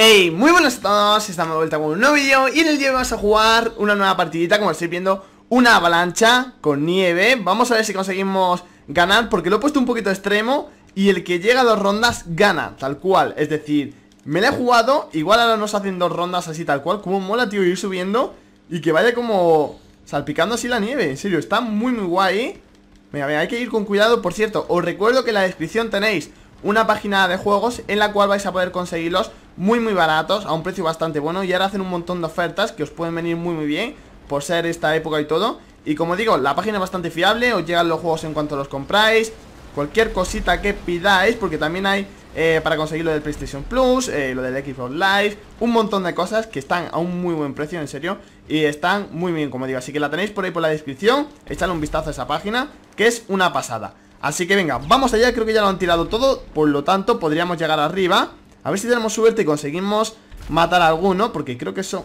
Hey, muy buenas a todos, estamos de vuelta con un nuevo vídeo y en el día vamos a jugar una nueva partidita, como estáis viendo, una avalancha con nieve Vamos a ver si conseguimos ganar, porque lo he puesto un poquito extremo y el que llega a dos rondas gana, tal cual Es decir, me la he jugado, igual ahora nos hacen dos rondas así tal cual, como mola tío ir subiendo y que vaya como salpicando así la nieve, en serio, está muy muy guay Venga, venga, hay que ir con cuidado, por cierto, os recuerdo que en la descripción tenéis una página de juegos en la cual vais a poder conseguirlos muy muy baratos a un precio bastante bueno y ahora hacen un montón de ofertas que os pueden venir muy muy bien por ser esta época y todo y como digo, la página es bastante fiable, os llegan los juegos en cuanto los compráis cualquier cosita que pidáis porque también hay eh, para conseguir lo del PlayStation Plus, eh, lo del Xbox Live, un montón de cosas que están a un muy buen precio, en serio, y están muy bien, como digo, así que la tenéis por ahí por la descripción, echadle un vistazo a esa página, que es una pasada. Así que venga, vamos allá, creo que ya lo han tirado todo, por lo tanto podríamos llegar arriba, a ver si tenemos suerte y conseguimos matar a alguno Porque creo que eso...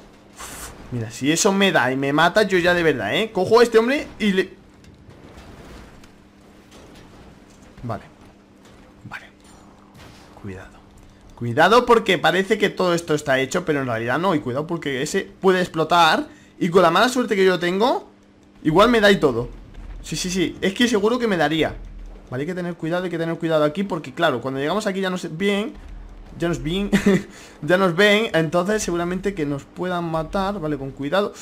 mira, si eso me da y me mata, yo ya de verdad, ¿eh? Cojo a este hombre y le... Vale Vale Cuidado Cuidado porque parece que todo esto está hecho Pero en realidad no, y cuidado porque ese puede explotar Y con la mala suerte que yo tengo Igual me da y todo Sí, sí, sí, es que seguro que me daría Vale, hay que tener cuidado, hay que tener cuidado aquí Porque claro, cuando llegamos aquí ya no sé bien ya nos ven Ya nos ven Entonces seguramente que nos puedan matar Vale, con cuidado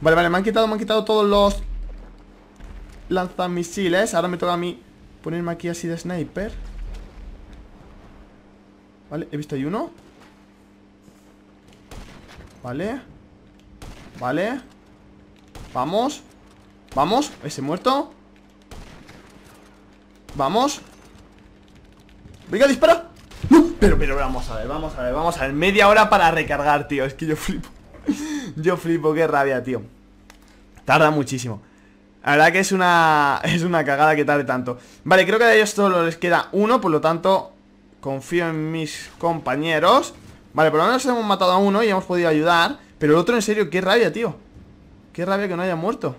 Vale, vale, me han quitado, me han quitado todos los Lanzamisiles Ahora me toca a mí ponerme aquí así de sniper Vale, he visto ahí uno Vale Vale Vamos Vamos, ese muerto Vamos Venga, dispara pero, pero vamos a ver, vamos a ver, vamos a ver Media hora para recargar, tío, es que yo flipo Yo flipo, qué rabia, tío Tarda muchísimo La verdad que es una, es una cagada que tarde tanto Vale, creo que a ellos solo les queda uno Por lo tanto, confío en mis compañeros Vale, por lo menos hemos matado a uno y hemos podido ayudar Pero el otro, en serio, qué rabia, tío Qué rabia que no haya muerto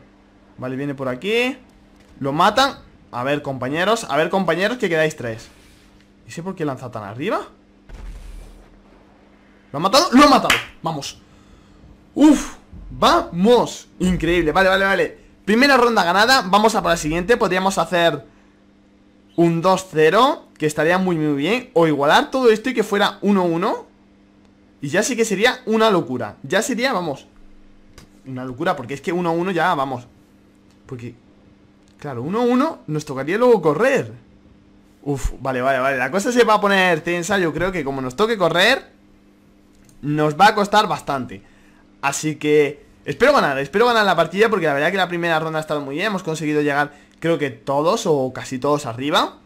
Vale, viene por aquí Lo matan A ver, compañeros, a ver, compañeros, que quedáis tres ¿Y sé por qué lanza tan arriba? ¿Lo ha matado? ¡Lo ha matado! ¡Vamos! ¡Uf! ¡Vamos! Increíble, vale, vale, vale Primera ronda ganada, vamos a para la siguiente Podríamos hacer un 2-0 Que estaría muy, muy bien O igualar todo esto y que fuera 1-1 Y ya sí que sería una locura Ya sería, vamos Una locura, porque es que 1-1 ya, vamos Porque, claro, 1-1 Nos tocaría luego correr Uf, vale, vale, vale La cosa se va a poner tensa Yo creo que como nos toque correr Nos va a costar bastante Así que... Espero ganar, espero ganar la partida Porque la verdad que la primera ronda ha estado muy bien Hemos conseguido llegar, creo que todos O casi todos arriba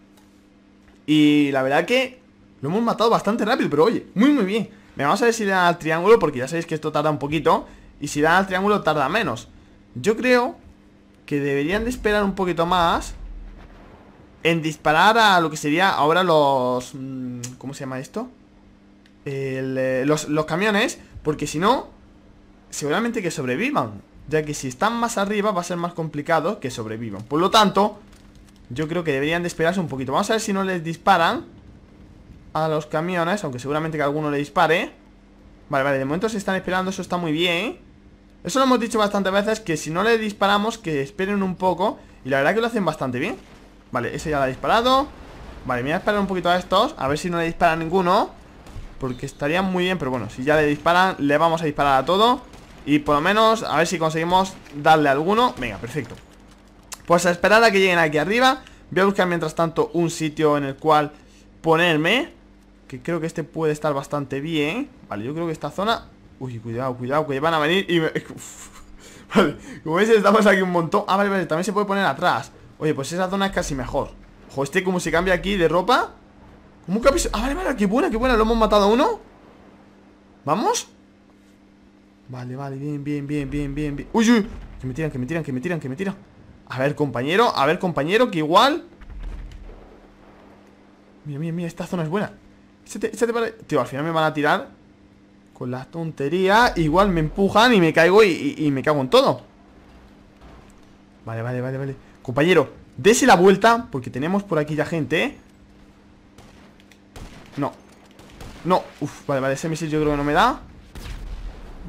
Y la verdad que... Lo hemos matado bastante rápido, pero oye, muy muy bien Me vamos a ver si dan al triángulo Porque ya sabéis que esto tarda un poquito Y si dan al triángulo tarda menos Yo creo que deberían de esperar un poquito más en disparar a lo que sería ahora los... Mm, ¿Cómo se llama esto? Eh, los, los camiones, porque si no, seguramente que sobrevivan. Ya que si están más arriba va a ser más complicado que sobrevivan. Por lo tanto, yo creo que deberían de esperarse un poquito. Vamos a ver si no les disparan a los camiones, aunque seguramente que alguno le dispare. Vale, vale, de momento se están esperando, eso está muy bien. Eso lo hemos dicho bastantes veces, que si no le disparamos, que esperen un poco. Y la verdad que lo hacen bastante bien. Vale, ese ya lo ha disparado Vale, me voy a esperar un poquito a estos A ver si no le dispara ninguno Porque estaría muy bien, pero bueno, si ya le disparan Le vamos a disparar a todo Y por lo menos, a ver si conseguimos darle alguno Venga, perfecto Pues a esperar a que lleguen aquí arriba Voy a buscar mientras tanto un sitio en el cual Ponerme Que creo que este puede estar bastante bien Vale, yo creo que esta zona Uy, cuidado, cuidado, que van a venir y me... Vale, como veis estamos aquí un montón Ah, vale, vale, también se puede poner atrás Oye, pues esa zona es casi mejor Ojo, este como se cambia aquí de ropa ¿Cómo que Ah, vale, vale, qué buena, qué buena Lo hemos matado a uno ¿Vamos? Vale, vale, bien, bien, bien, bien, bien, Uy, uy, que me tiran, que me tiran, que me tiran, que me tiran A ver, compañero, a ver, compañero, que igual Mira, mira, mira, esta zona es buena para... Tío, al final me van a tirar Con la tontería Igual me empujan y me caigo y me cago en todo Vale, vale, vale, vale Compañero, dese la vuelta Porque tenemos por aquí ya gente, ¿eh? No No, uff, vale, vale, ese misil yo creo que no me da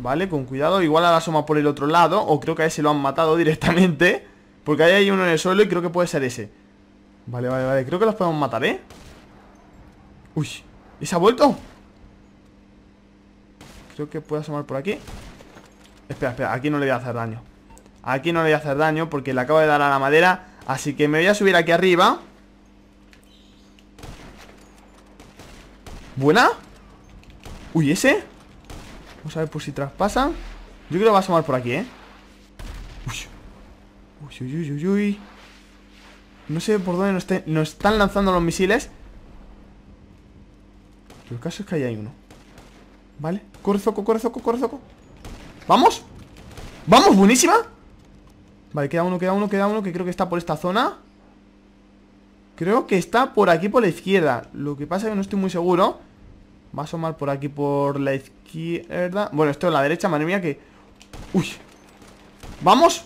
Vale, con cuidado Igual ahora asoma por el otro lado O creo que a ese lo han matado directamente Porque ahí hay uno en el suelo y creo que puede ser ese Vale, vale, vale, creo que los podemos matar, ¿eh? Uy, ¿y se ha vuelto? Creo que puede asomar por aquí Espera, espera, aquí no le voy a hacer daño Aquí no le voy a hacer daño porque le acabo de dar a la madera Así que me voy a subir aquí arriba ¿Buena? Uy, ese Vamos a ver por si traspasa Yo creo que va a sumar por aquí, ¿eh? Uy, uy, uy, uy, uy No sé por dónde nos, están lanzando los misiles Lo el caso es que ahí hay uno Vale, corre, zoco, corre, zoco, corre, zoco ¡Vamos! ¡Vamos! ¡Buenísima! Vale, queda uno, queda uno, queda uno Que creo que está por esta zona Creo que está por aquí por la izquierda Lo que pasa es que no estoy muy seguro Va a asomar por aquí por la izquierda Bueno, esto en la derecha, madre mía que... Uy Vamos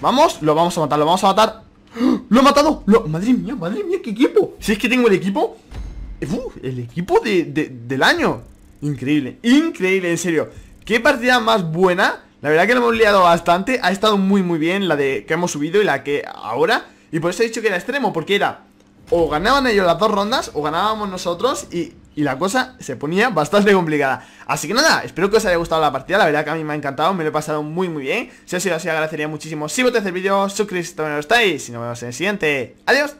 Vamos, lo vamos a matar, lo vamos a matar ¡Ah! ¡Lo he matado! ¡Lo... Madre mía, madre mía, qué equipo Si es que tengo el equipo El equipo del año Increíble, increíble, en serio Qué partida más buena la verdad que lo hemos liado bastante Ha estado muy muy bien la de que hemos subido y la que ahora Y por eso he dicho que era extremo Porque era o ganaban ellos las dos rondas O ganábamos nosotros y, la cosa se ponía bastante complicada Así que nada, espero que os haya gustado la partida La verdad que a mí me ha encantado, me lo he pasado muy muy bien Si ha sido así agradecería muchísimo si votáis el vídeo Suscribiros si no estáis y nos vemos en el siguiente Adiós